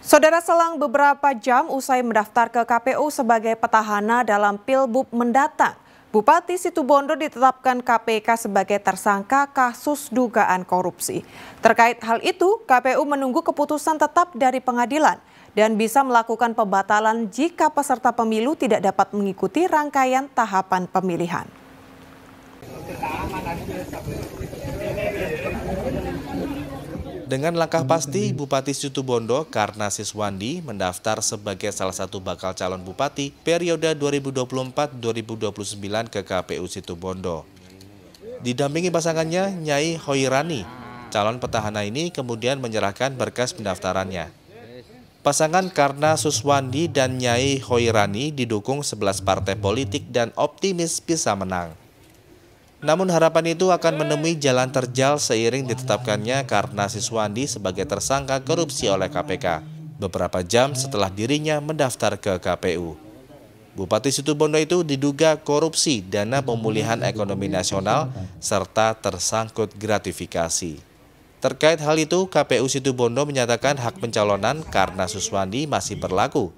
Saudara selang beberapa jam usai mendaftar ke KPU sebagai petahana dalam Pilbub mendatang, Bupati Situbondo ditetapkan KPK sebagai tersangka kasus dugaan korupsi. Terkait hal itu, KPU menunggu keputusan tetap dari pengadilan dan bisa melakukan pembatalan jika peserta pemilu tidak dapat mengikuti rangkaian tahapan pemilihan. Dengan langkah pasti Bupati Situbondo karena Siswandi mendaftar sebagai salah satu bakal calon bupati periode 2024-2029 ke KPU Situbondo. Didampingi pasangannya Nyai Hoirani, calon petahana ini kemudian menyerahkan berkas pendaftarannya. Pasangan Karna Suswandi dan Nyai Hoirani didukung 11 partai politik dan optimis bisa menang. Namun harapan itu akan menemui jalan terjal seiring ditetapkannya karena Siswandi sebagai tersangka korupsi oleh KPK beberapa jam setelah dirinya mendaftar ke KPU. Bupati Situbondo itu diduga korupsi dana pemulihan ekonomi nasional serta tersangkut gratifikasi. Terkait hal itu, KPU Situbondo menyatakan hak pencalonan karena Suswandi masih berlaku,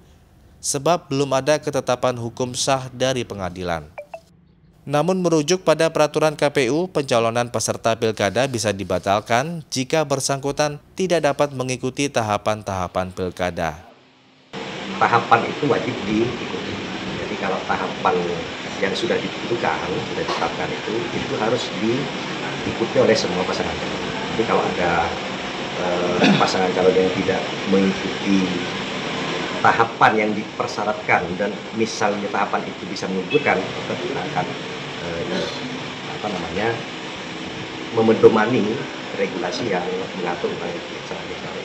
sebab belum ada ketetapan hukum sah dari pengadilan. Namun merujuk pada peraturan KPU, pencalonan peserta pilkada bisa dibatalkan jika bersangkutan tidak dapat mengikuti tahapan-tahapan pilkada. Tahapan itu wajib diikuti. Jadi kalau tahapan yang sudah ditentukan, sudah ditetapkan itu, itu harus diikuti oleh semua pasangan Jadi kalau ada eh, pasangan calon yang tidak mengikuti tahapan yang dipersyaratkan dan misalnya tahapan itu bisa menunjukkan maka kita akan eh, apa namanya memedomani regulasi yang mengatur tentang acara DKW.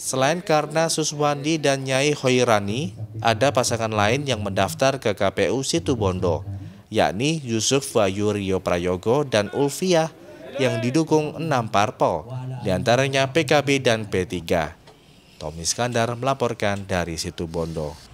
Selain karena Suswandi dan Nyai Hoirani, ada pasangan lain yang mendaftar ke KPU Situbondo, yakni Yusuf Bayu Rio Prayogo dan Ulfiah yang didukung enam parpol, diantaranya PKB dan P3. Tommy Skandar melaporkan dari Situbondo.